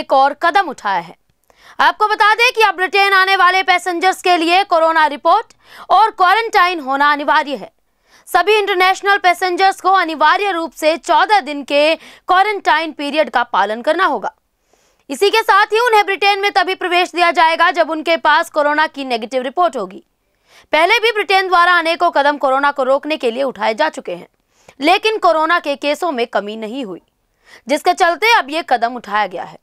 एक और कदम उठाया है आपको बता दें कि अब ब्रिटेन आने वाले पैसेंजर्स के लिए कोरोना रिपोर्ट और क्वारंटाइन होना अनिवार्य है सभी इंटरनेशनल पैसेंजर्स को अनिवार्य रूप से 14 दिन के क्वारंटाइन पीरियड का पालन करना होगा इसी के साथ ही उन्हें ब्रिटेन में तभी प्रवेश दिया जाएगा जब उनके पास कोरोना की नेगेटिव रिपोर्ट होगी पहले भी ब्रिटेन द्वारा अनेकों कदम कोरोना को रोकने के लिए उठाए जा चुके हैं लेकिन कोरोना के केसों में कमी नहीं हुई जिसके चलते अब ये कदम उठाया गया है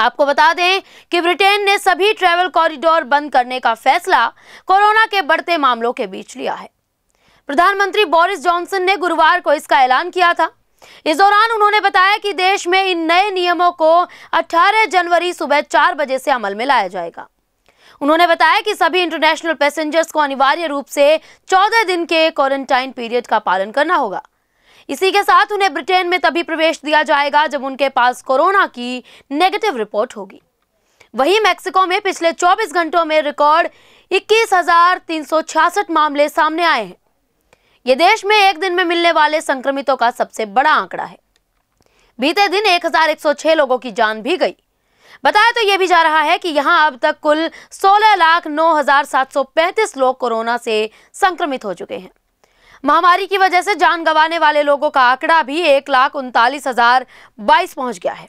आपको बता दें कि ब्रिटेन ने सभी ट्रेवल कॉरिडोर बंद करने का फैसला कोरोना के बढ़ते मामलों के बीच लिया है प्रधानमंत्री बोरिस जॉनसन ने गुरुवार को इसका ऐलान किया था इस दौरान उन्होंने बताया कि देश में इन नए नियमों को 18 जनवरी सुबह चार बजे से अमल में लाया जाएगा उन्होंने बताया कि सभी इंटरनेशनल पैसेंजर्स को अनिवार्य रूप से 14 दिन के क्वारंटाइन पीरियड का पालन करना होगा इसी के साथ उन्हें ब्रिटेन में तभी प्रवेश दिया जाएगा जब उनके पास कोरोना की नेगेटिव रिपोर्ट होगी वहीं मेक्सिको में पिछले 24 घंटों में रिकॉर्ड 21,366 मामले सामने आए हैं ये देश में एक दिन में मिलने वाले संक्रमितों का सबसे बड़ा आंकड़ा है बीते दिन 1,106 लोगों की जान भी गई बताया तो यह भी जा रहा है कि यहां अब तक कुल सोलह लाख नौ हजार सात सौ पैंतीस लोग कोरोना से संक्रमित हो चुके हैं महामारी की वजह से जान गंवाने वाले लोगों का आंकड़ा भी एक लाख उनतालीस हजार बाईस पहुंच गया है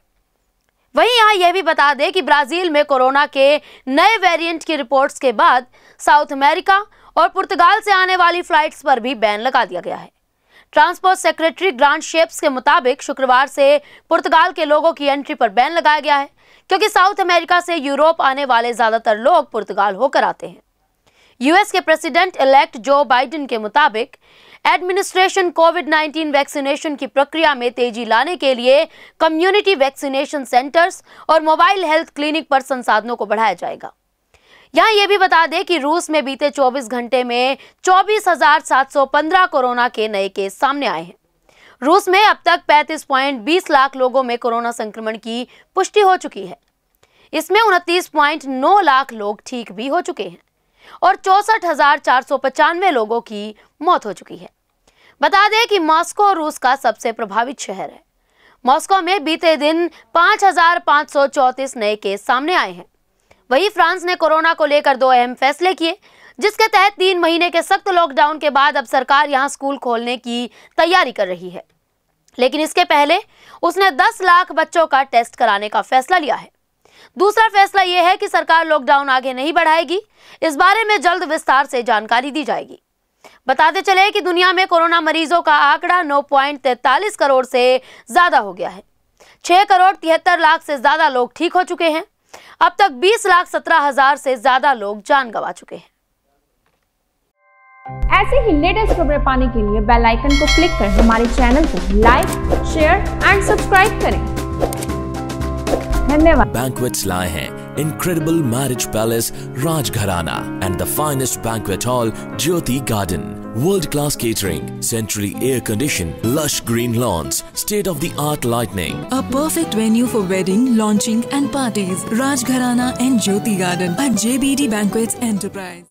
वहीं यहाँ यह भी बता दें कि ब्राजील में कोरोना के नए वेरिएंट की रिपोर्ट्स के बाद साउथ अमेरिका और पुर्तगाल से आने वाली फ्लाइट्स पर भी बैन लगा दिया गया है ट्रांसपोर्ट सेक्रेटरी ग्रांड शेप्स के मुताबिक शुक्रवार से पुर्तगाल के लोगों की एंट्री पर बैन लगाया गया है क्योंकि साउथ अमेरिका से यूरोप आने वाले ज्यादातर लोग पुर्तगाल होकर आते हैं यूएस के प्रेसिडेंट इलेक्ट जो बाइडेन के मुताबिक एडमिनिस्ट्रेशन कोविड 19 वैक्सीनेशन की प्रक्रिया में तेजी लाने के लिए कम्युनिटी वैक्सीनेशन सेंटर्स और मोबाइल हेल्थ क्लिनिक पर संसाधनों को बढ़ाया जाएगा यहाँ ये भी बता दें कि रूस में बीते 24 घंटे में 24,715 कोरोना के नए केस सामने आए हैं रूस में अब तक 35.20 लाख लोगों में कोरोना संक्रमण की पुष्टि हो चुकी है इसमें उनतीस लाख लोग ठीक भी हो चुके हैं और चौसठ लोगों की मौत हो चुकी है बता दें कि मॉस्को रूस का सबसे प्रभावित शहर है मॉस्को में बीते दिन 5,534 नए केस सामने आए हैं वहीं फ्रांस ने कोरोना को लेकर दो अहम फैसले किए जिसके तहत तीन महीने के सख्त लॉकडाउन के बाद अब सरकार यहां स्कूल खोलने की तैयारी कर रही है लेकिन इसके पहले उसने 10 लाख बच्चों का टेस्ट कराने का फैसला लिया है दूसरा फैसला यह है कि सरकार लॉकडाउन आगे नहीं बढ़ाएगी इस बारे में जल्द विस्तार से जानकारी दी जाएगी बताते चले कि दुनिया में कोरोना मरीजों का आंकड़ा तैतालीस करोड़ से ज्यादा हो गया है छह करोड़ तिहत्तर लाख से ज्यादा लोग ठीक हो चुके हैं अब तक बीस लाख सत्रह हजार से ज्यादा लोग जान गंवा चुके हैं ऐसे ही लेटेस्ट खबरें पाने के लिए बेल आइकन को क्लिक कर हमारे चैनल को लाइक शेयर एंड सब्सक्राइब करें धन्यवाद बैंकवेट्स लाए हैं incredible marriage palace Rajgharana and the finest banquet hall Jyoti garden World class catering, centrally air conditioned, lush green lawns, state of the art lighting A perfect venue for wedding, launching, and parties. Rajgharana and Jyoti Garden at JBD Banquets Enterprise.